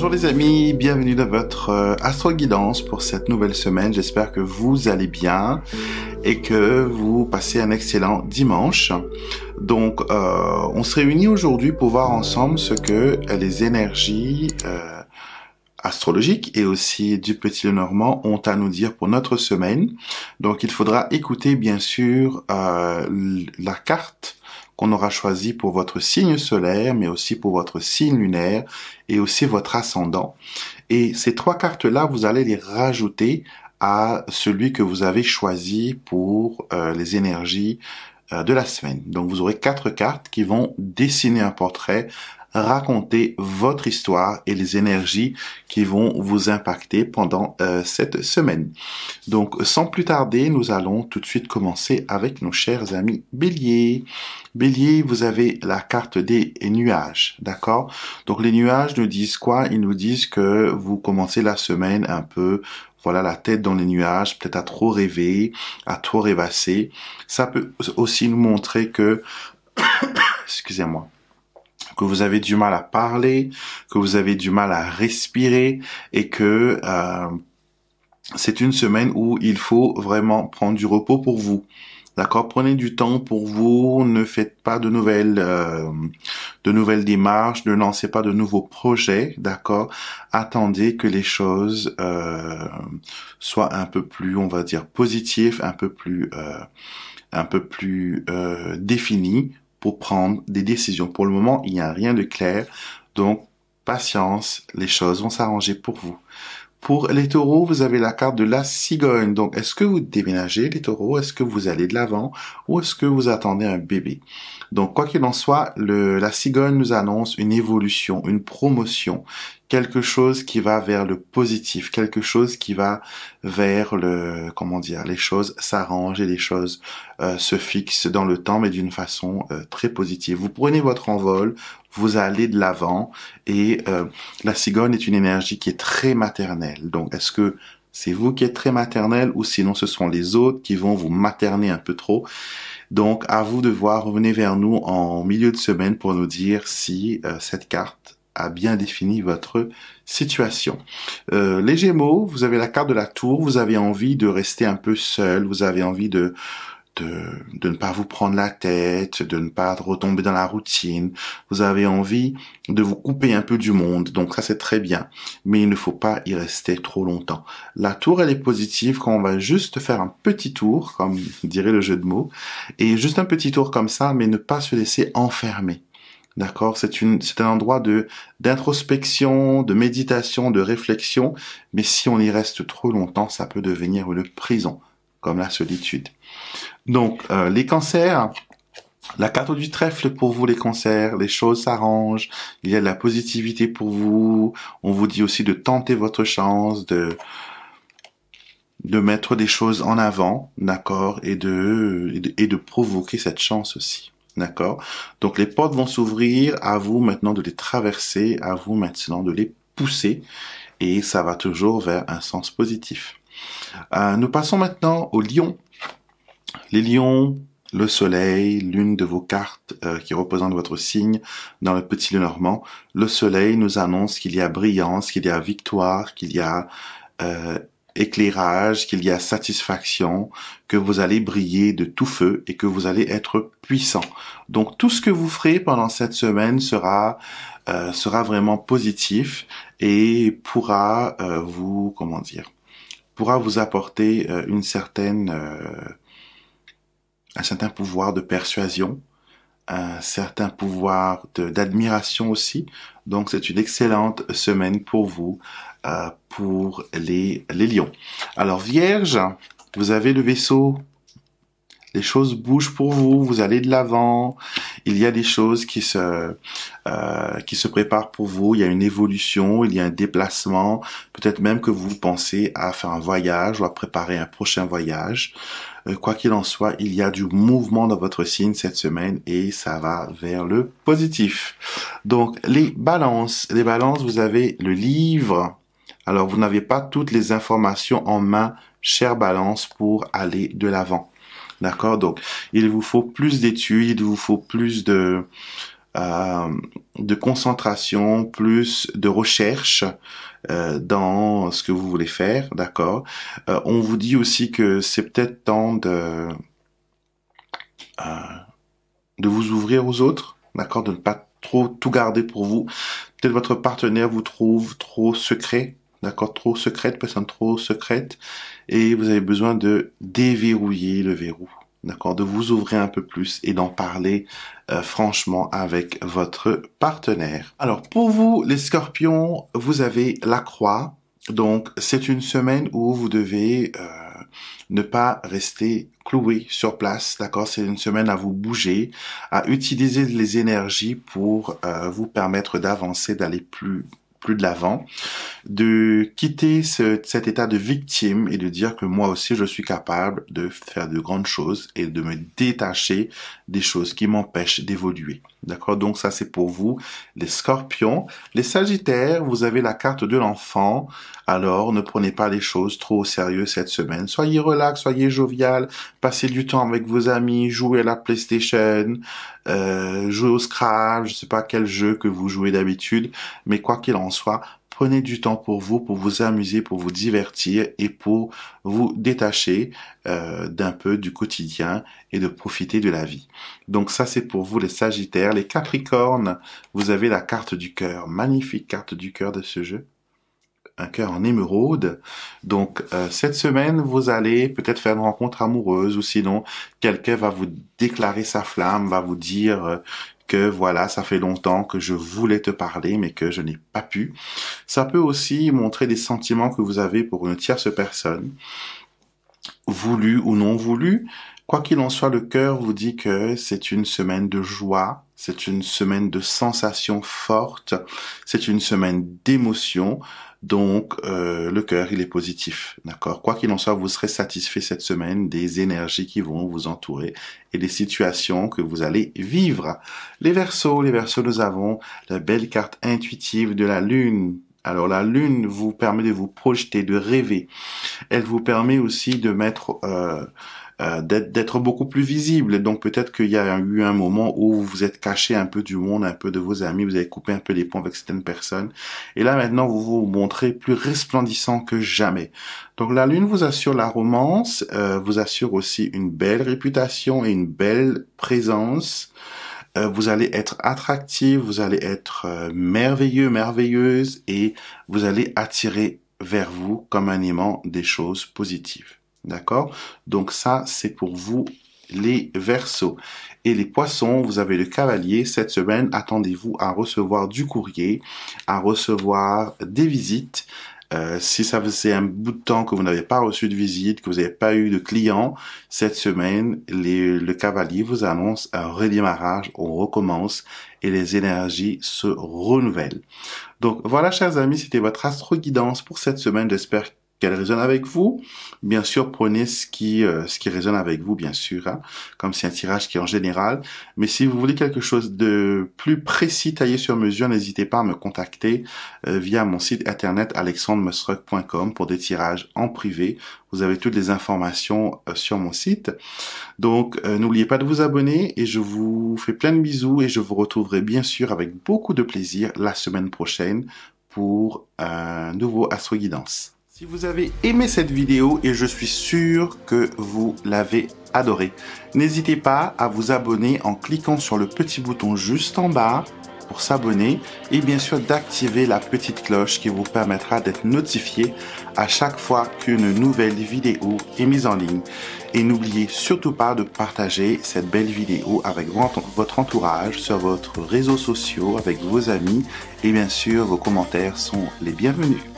Bonjour les amis, bienvenue dans votre euh, astro guidance pour cette nouvelle semaine. J'espère que vous allez bien et que vous passez un excellent dimanche. Donc, euh, on se réunit aujourd'hui pour voir ensemble ce que les énergies euh, astrologiques et aussi du petit Lenormand ont à nous dire pour notre semaine. Donc, il faudra écouter bien sûr euh, la carte aura choisi pour votre signe solaire, mais aussi pour votre signe lunaire et aussi votre ascendant. Et ces trois cartes-là, vous allez les rajouter à celui que vous avez choisi pour euh, les énergies euh, de la semaine. Donc vous aurez quatre cartes qui vont dessiner un portrait raconter votre histoire et les énergies qui vont vous impacter pendant euh, cette semaine. Donc sans plus tarder, nous allons tout de suite commencer avec nos chers amis béliers. Bélier, vous avez la carte des nuages, d'accord Donc les nuages nous disent quoi Ils nous disent que vous commencez la semaine un peu voilà, la tête dans les nuages, peut-être à trop rêver, à trop rêvasser. Ça peut aussi nous montrer que, excusez-moi, que vous avez du mal à parler, que vous avez du mal à respirer et que euh, c'est une semaine où il faut vraiment prendre du repos pour vous. D'accord, prenez du temps pour vous, ne faites pas de nouvelles, euh, de nouvelles démarches, ne lancez pas de nouveaux projets, d'accord. Attendez que les choses euh, soient un peu plus, on va dire, positives, un peu plus, un peu plus définies pour prendre des décisions. Pour le moment, il n'y a rien de clair. Donc, patience, les choses vont s'arranger pour vous. Pour les taureaux, vous avez la carte de la cigogne. Donc, est-ce que vous déménagez les taureaux? Est-ce que vous allez de l'avant? Ou est-ce que vous attendez un bébé? Donc, quoi qu'il en soit, le, la cigogne nous annonce une évolution, une promotion quelque chose qui va vers le positif, quelque chose qui va vers le, comment dire, les choses s'arrangent et les choses euh, se fixent dans le temps, mais d'une façon euh, très positive. Vous prenez votre envol, vous allez de l'avant, et euh, la cigogne est une énergie qui est très maternelle. Donc, est-ce que c'est vous qui êtes très maternelle ou sinon ce sont les autres qui vont vous materner un peu trop. Donc à vous de voir, revenez vers nous en milieu de semaine pour nous dire si cette carte a bien défini votre situation. Euh, les Gémeaux, vous avez la carte de la tour, vous avez envie de rester un peu seul, vous avez envie de, de, de, ne pas vous prendre la tête, de ne pas retomber dans la routine. Vous avez envie de vous couper un peu du monde. Donc ça, c'est très bien. Mais il ne faut pas y rester trop longtemps. La tour, elle est positive quand on va juste faire un petit tour, comme dirait le jeu de mots. Et juste un petit tour comme ça, mais ne pas se laisser enfermer. D'accord C'est une, c'est un endroit de d'introspection, de méditation, de réflexion. Mais si on y reste trop longtemps, ça peut devenir une prison, comme la solitude. Donc, euh, les cancers. La carte du trèfle pour vous les cancers, les choses s'arrangent, il y a de la positivité pour vous, on vous dit aussi de tenter votre chance, de, de mettre des choses en avant, d'accord, et de, et de, et de provoquer cette chance aussi. D'accord Donc les portes vont s'ouvrir, à vous maintenant de les traverser, à vous maintenant de les pousser, et ça va toujours vers un sens positif. Euh, nous passons maintenant aux lions. Les lions, le soleil, l'une de vos cartes euh, qui représente votre signe dans le petit normand Le soleil nous annonce qu'il y a brillance, qu'il y a victoire, qu'il y a euh, éclairage, qu'il y a satisfaction, que vous allez briller de tout feu et que vous allez être puissant. Donc tout ce que vous ferez pendant cette semaine sera euh, sera vraiment positif et pourra euh, vous comment dire pourra vous apporter euh, une certaine un certain pouvoir de persuasion, un certain pouvoir d'admiration aussi. Donc c'est une excellente semaine pour vous euh, pour les, les lions. Alors Vierge, vous avez le vaisseau. Les choses bougent pour vous, vous allez de l'avant. Il y a des choses qui se euh, qui se préparent pour vous. Il y a une évolution, il y a un déplacement. Peut-être même que vous pensez à faire un voyage ou à préparer un prochain voyage euh, quoi qu'il en soit, il y a du mouvement dans votre signe cette semaine et ça va vers le positif. Donc les balances, les balances, vous avez le livre alors vous n'avez pas toutes les informations en main, chère balance, pour aller de l'avant. D'accord Donc il vous faut plus d'études, il vous faut plus de, euh, de concentration, plus de recherche euh, dans ce que vous voulez faire. D'accord euh, On vous dit aussi que c'est peut-être temps de, de vous ouvrir aux autres. D'accord De ne pas trop tout garder pour vous. Peut-être votre partenaire vous trouve trop secret d'accord, trop secrète, personne trop secrète, et vous avez besoin de déverrouiller le verrou, d'accord, de vous ouvrir un peu plus et d'en parler euh, franchement avec votre partenaire. Alors pour vous, les scorpions, vous avez la croix, donc c'est une semaine où vous devez... Euh, ne pas rester cloué sur place, d'accord C'est une semaine à vous bouger, à utiliser les énergies pour euh, vous permettre d'avancer, d'aller plus plus de l'avant de quitter cet état de victime et de dire que moi aussi je suis capable de faire de grandes choses et de me détacher des choses qui m'empêchent d'évoluer. D'accord Donc ça c'est pour vous les scorpions. Les sagittaires, vous avez la carte de l'enfant. Alors ne prenez pas les choses trop au sérieux cette semaine. Soyez relax, soyez jovial, passez du temps avec vos amis, jouez à la PlayStation, euh, jouez au Scrabble, je sais pas quel jeu que vous jouez d'habitude, mais quoi qu'il en soit, Prenez du temps pour vous, pour vous amuser, pour vous divertir et pour vous détacher euh, d'un peu du quotidien et de profiter de la vie. Donc ça, c'est pour vous les Sagittaires. Les Capricornes, vous avez la carte du cœur. Magnifique carte du cœur de ce jeu un cœur en émeraude. Donc euh, cette semaine, vous allez peut-être faire une rencontre amoureuse ou sinon quelqu'un va vous déclarer sa flamme, va vous dire euh, que voilà, ça fait longtemps que je voulais te parler mais que je n'ai pas pu. Ça peut aussi montrer des sentiments que vous avez pour une tierce personne, voulu ou non voulu. Quoi qu'il en soit, le cœur vous dit que c'est une semaine de joie, c'est une semaine de sensations fortes. C'est une semaine d'émotions. Donc, euh, le cœur, il est positif. D'accord Quoi qu'il en soit, vous serez satisfait cette semaine des énergies qui vont vous entourer et des situations que vous allez vivre. Les versos, les versos, nous avons la belle carte intuitive de la lune. Alors la lune vous permet de vous projeter, de rêver. Elle vous permet aussi de mettre euh, euh, d'être beaucoup plus visible. Donc peut-être qu'il y a eu un moment où vous vous êtes caché un peu du monde, un peu de vos amis, vous avez coupé un peu les ponts avec certaines personnes. Et là maintenant, vous vous montrez plus resplendissant que jamais. Donc la lune vous assure la romance, euh, vous assure aussi une belle réputation et une belle présence. Euh, vous allez être attractif, vous allez être merveilleux, merveilleuse et vous allez attirer vers vous comme un aimant des choses positives. D'accord Donc ça, c'est pour vous les versos. Et les poissons, vous avez le cavalier. Cette semaine, attendez-vous à recevoir du courrier, à recevoir des visites. Euh, si ça faisait un bout de temps que vous n'avez pas reçu de visite, que vous n'avez pas eu de client cette semaine, le cavalier vous annonce un redémarrage, on recommence et les énergies se renouvellent. Donc voilà, chers amis, c'était votre astro-guidance pour cette semaine. J'espère qu'elle résonne avec vous. Bien sûr, prenez ce qui, euh, ce qui résonne avec vous, bien sûr, hein, comme c'est un tirage qui est en général. Mais si vous voulez quelque chose de plus précis, taillé sur mesure, n'hésitez pas à me contacter euh, via mon site internet alexandremusruck.com pour des tirages en privé. Vous avez toutes les informations euh, sur mon site. Donc, n'oubliez pas de vous abonner et je vous fais plein de bisous et je vous retrouverai bien sûr avec beaucoup de plaisir la semaine prochaine pour un nouveau Astro Guidance. Si vous avez aimé cette vidéo et je suis sûr que vous l'avez adoré, n'hésitez pas à vous abonner en cliquant sur le petit bouton juste en bas pour s'abonner et bien sûr d'activer la petite cloche qui vous permettra d'être notifié à chaque fois qu'une nouvelle vidéo est mise en ligne. Et n'oubliez surtout pas de partager cette belle vidéo avec votre entourage, sur votre réseau sociaux, avec vos amis et bien sûr vos commentaires sont les bienvenus.